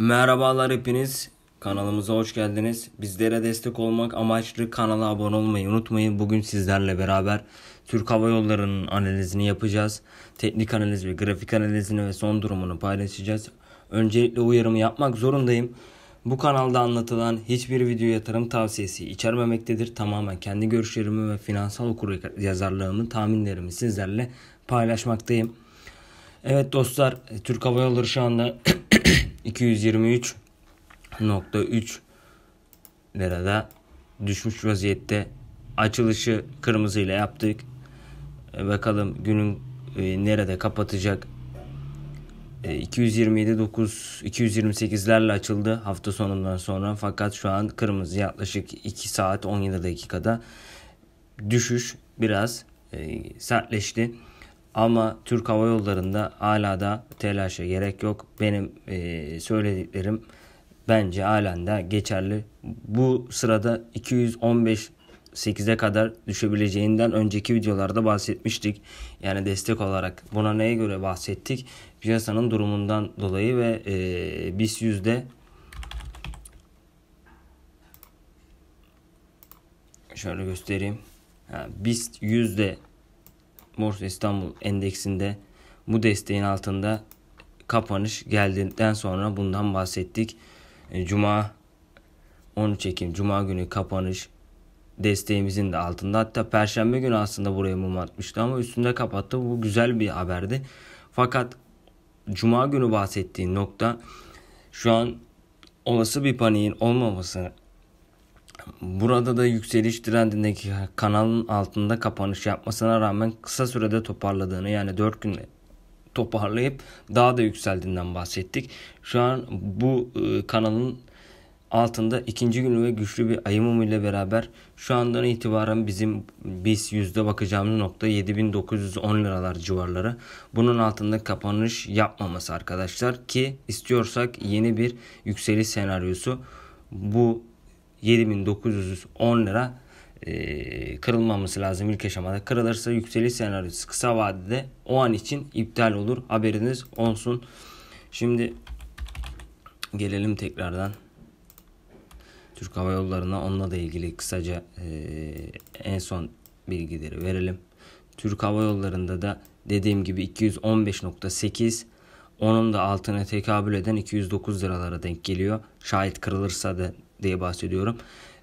Merhabalar hepiniz. Kanalımıza hoş geldiniz. Bizlere destek olmak amaçlı kanala abone olmayı unutmayın. Bugün sizlerle beraber Türk Hava Yolları'nın analizini yapacağız. Teknik analiz ve grafik analizini ve son durumunu paylaşacağız. Öncelikle uyarımı yapmak zorundayım. Bu kanalda anlatılan hiçbir video yatırım tavsiyesi içermemektedir. Tamamen kendi görüşlerimi ve finansal okur yazarlığımı, tahminlerimi sizlerle paylaşmaktayım. Evet dostlar, Türk Hava Yolları şu anda 223.3 lirada düşmüş vaziyette. Açılışı kırmızıyla yaptık. E, bakalım günün e, nerede kapatacak. 227.9 e, 228'lerle açıldı hafta sonundan sonra fakat şu an kırmızı yaklaşık 2 saat 17 dakikada düşüş biraz sertleşti. Ama Türk Hava Yolları'nda hala da telaşa gerek yok. Benim e, söylediklerim bence halen de geçerli. Bu sırada 215 8'e kadar düşebileceğinden önceki videolarda bahsetmiştik. Yani destek olarak buna neye göre bahsettik? Piyasanın durumundan dolayı ve e, BIST yüzde şöyle göstereyim. Yani BIST yüzde Borsa İstanbul Endeksinde bu desteğin altında kapanış geldikten sonra bundan bahsettik. E, Cuma 13 Ekim Cuma günü kapanış desteğimizin de altında. Hatta Perşembe günü aslında buraya mum atmıştı ama üstünde kapattı. Bu güzel bir haberdi. Fakat Cuma günü bahsettiği nokta şu an olası bir paniğin olmaması Burada da yükseliş trendindeki kanalın altında kapanış yapmasına rağmen kısa sürede toparladığını yani 4 günle toparlayıp daha da yükseldiğinden bahsettik. Şu an bu e, kanalın altında ikinci günü ve güçlü bir ayımım ile beraber şu andan itibaren bizim biz yüzde bakacağımız nokta 7910 liralar civarları. Bunun altında kapanış yapmaması arkadaşlar ki istiyorsak yeni bir yükseliş senaryosu bu 7910 lira e, kırılmaması lazım ilk aşamada. Kırılırsa yükseliş senaryosu kısa vadede o an için iptal olur. Haberiniz olsun. Şimdi gelelim tekrardan Türk Hava Yolları'na onunla da ilgili kısaca e, en son bilgileri verelim. Türk Hava Yolları'nda da dediğim gibi 215.8 onun da altına tekabül eden 209 liralara denk geliyor. Şayet kırılırsa da diye bahsediyorum.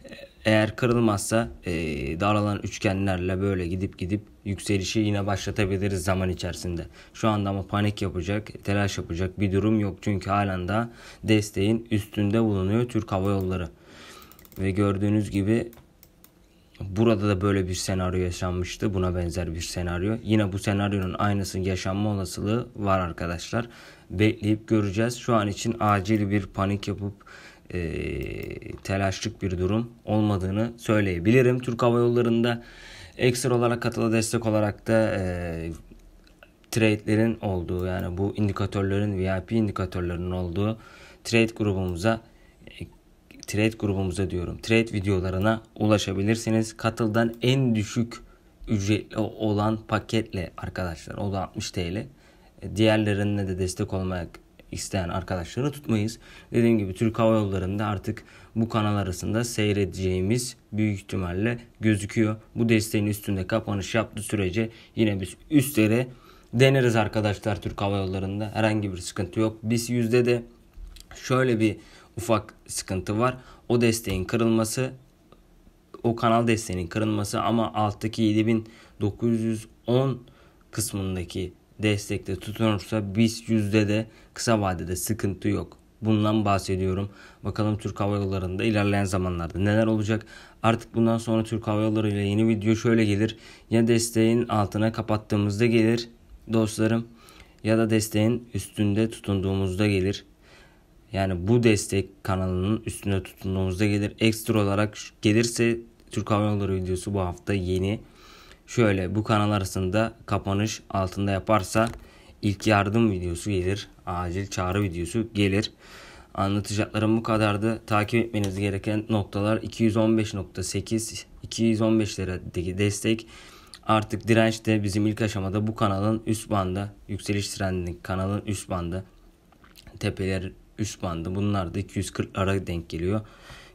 E, eğer kırılmazsa e, daralan üçgenlerle böyle gidip gidip yükselişi yine başlatabiliriz zaman içerisinde. Şu anda ama panik yapacak, telaş yapacak bir durum yok. Çünkü halen daha desteğin üstünde bulunuyor Türk Hava Yolları. Ve gördüğünüz gibi Burada da böyle bir senaryo yaşanmıştı. Buna benzer bir senaryo. Yine bu senaryonun aynısının yaşanma olasılığı var arkadaşlar. Bekleyip göreceğiz. Şu an için acil bir panik yapıp e, telaşlık bir durum olmadığını söyleyebilirim. Türk Hava Yolları'nda ekstra olarak katılı destek olarak da e, trade'lerin olduğu yani bu indikatörlerin VIP indikatörlerinin olduğu trade grubumuza trade grubumuza diyorum. Trade videolarına ulaşabilirsiniz. Katıldan en düşük ücretli olan paketle arkadaşlar o da 60 TL. E, diğerlerine de destek olmak isteyen arkadaşları tutmayız. Dediğim gibi Türk Hava Yolları'nda artık bu kanal arasında seyredeceğimiz büyük ihtimalle gözüküyor. Bu desteğin üstünde kapanış yaptığı sürece yine biz üstlere deneriz arkadaşlar Türk Hava Yolları'nda. Herhangi bir sıkıntı yok. Biz yüzde de şöyle bir ufak sıkıntı var. O desteğin kırılması o kanal desteğinin kırılması ama alttaki 7910 kısmındaki destekte tutunursa biz yüzde de kısa vadede sıkıntı yok. Bundan bahsediyorum. Bakalım Türk Hava Yolları'nda ilerleyen zamanlarda neler olacak? Artık bundan sonra Türk Hava Yolları ile yeni video şöyle gelir. Ya desteğin altına kapattığımızda gelir dostlarım ya da desteğin üstünde tutunduğumuzda gelir. Yani bu destek kanalının üstüne tutunduğumuzda gelir. Ekstra olarak gelirse Türk Hava Yolları videosu bu hafta yeni. Şöyle bu kanal arasında kapanış altında yaparsa ilk yardım videosu gelir. Acil çağrı videosu gelir. Anlatacaklarım bu kadardı. Takip etmeniz gereken noktalar 215.8 215 liradaki destek. Artık direnç de bizim ilk aşamada bu kanalın üst bandı. yükseliş trendindeki kanalın üst bandı. tepeler üst bandı. Bunlar da 240'lara denk geliyor.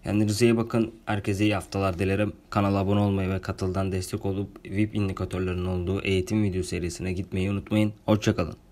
Yani Rize'ye bakın. Herkese iyi haftalar dilerim. Kanala abone olmayı ve katıldan destek olup VIP indikatörlerinin olduğu eğitim video serisine gitmeyi unutmayın. Hoşçakalın.